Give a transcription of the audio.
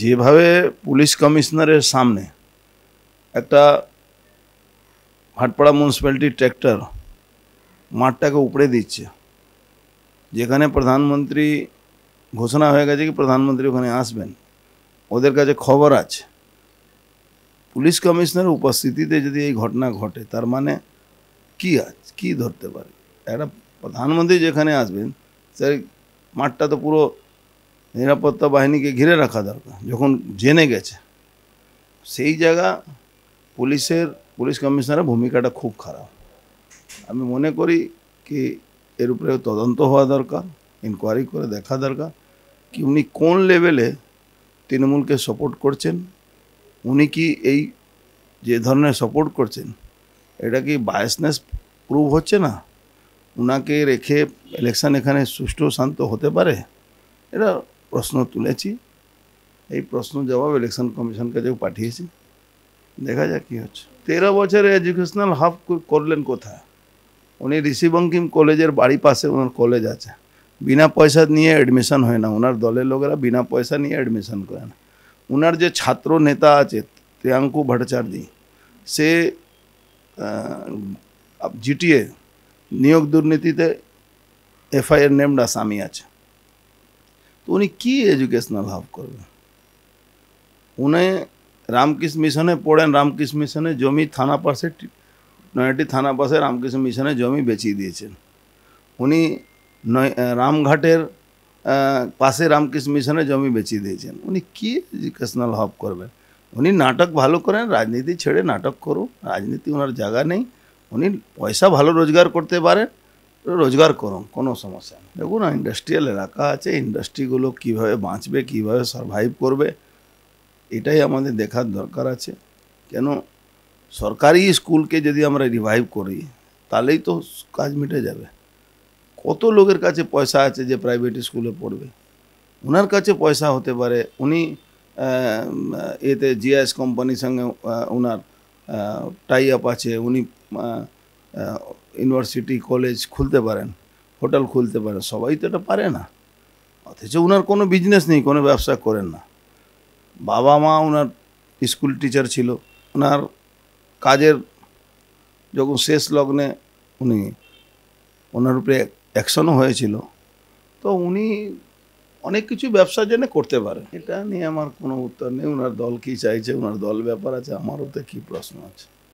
যেভাবে পুলিশ কমিশনারের সামনে একটা ভাটপাড়া মিউনিসিপ্যালিটির ট্র্যাক্টর মাঠটাকে উপড়ে দিচ্ছে যেখানে প্রধানমন্ত্রী ঘোষণা হয়ে গেছে কি প্রধানমন্ত্রী ওখানে আসবেন ওদের কাছে খবর আছে পুলিশ কমিশনারের উপস্থিতিতে যদি এই ঘটনা ঘটে তার মানে কি আজ কি ধরতে পারে একটা প্রধানমন্ত্রী যেখানে আসবেন সে মাঠটা তো পুরো নিরাপত্তা বাহিনীকে ঘিরে রাখা দরকার যখন জেনে গেছে সেই জায়গা পুলিশের পুলিশ কমিশনারের ভূমিকাটা খুব খারাপ আমি মনে করি কি এর উপরে তদন্ত হওয়া দরকার ইনকোয়ারি করে দেখা দরকার কি উনি কোন লেভেলে তৃণমূলকে সাপোর্ট করছেন উনি কি এই যে ধরনের সাপোর্ট করছেন এটা কি বায়াসনেস প্রুভ হচ্ছে না ওনাকে রেখে ইলেকশন এখানে সুষ্ঠু শান্ত হতে পারে এটা প্রশ্ন তুলেছি এই প্রশ্ন জবাব ইলেকশন কমিশন কাছেও পাঠিয়েছি দেখা যাক কী হচ্ছে তেরো বছরে এডুকেশনাল হাব করলেন কোথায় উনি ঋষিবঙ্কিম কলেজের বাড়ি পাশে ওনার কলেজ আছে বিনা পয়সা নিয়ে অ্যাডমিশন হয় না ওনার দলের লোকেরা বিনা পয়সা নিয়ে অ্যাডমিশন করে না ওনার যে ছাত্র নেতা আছে প্রিয়াঙ্কু ভট্টাচার্যী সে জিটিএ নিয়োগ দুর্নীতিতে এফআইআর নেমড আসামি আছে তো উনি কী এডুকেশনাল লাভ করবেন উনি রামকৃষ্ণ মিশনে পড়েন রামকৃষ্ণ মিশনে জমি থানা পাশে নয়টি থানা পাশে রামকৃষ্ণ মিশনে জমি বেচিয়ে দিয়েছেন উনি রামঘাটের পাশে রামকৃষ্ণ মিশনে জমি বেচিয়ে দিয়েছেন উনি কী এডুকেশনাল হব করবেন উনি নাটক ভালো করেন রাজনীতি ছেড়ে নাটক করুন রাজনীতি ওনার জায়গা নেই উনি পয়সা ভালো রোজগার করতে পারেন রোজগার করুন কোনো সমস্যা নেই দেখুন ইন্ডাস্ট্রিয়াল এলাকা আছে ইন্ডাস্ট্রিগুলো কীভাবে বাঁচবে কীভাবে সার্ভাইভ করবে এটাই আমাদের দেখার দরকার আছে কেন সরকারি স্কুলকে যদি আমরা রিভাইভ করি তাহলেই তো কাজ মিটে যাবে কত লোকের কাছে পয়সা আছে যে প্রাইভেট স্কুলে পড়বে ওনার কাছে পয়সা হতে পারে উনি এতে জিআইএস কোম্পানির সঙ্গে ওনার টাই আপ আছে উনি ইউনিভার্সিটি কলেজ খুলতে পারেন হোটেল খুলতে পারেন সবাই তো এটা পারে না অথচ ওনার কোনো বিজনেস নেই কোনো ব্যবসা করেন না বাবা মা ওনার স্কুল টিচার ছিল ওনার কাজের যখন শেষ লগ্নে উনি ওনার উপরে অ্যাকশনও হয়েছিল তো উনি অনেক কিছু ব্যবসার জন্য করতে পারে এটা নিয়ে আমার কোনো উত্তর নেই ওনার দল কী চাইছে ওনার দল ব্যাপার আছে আমারও তো কী প্রশ্ন আছে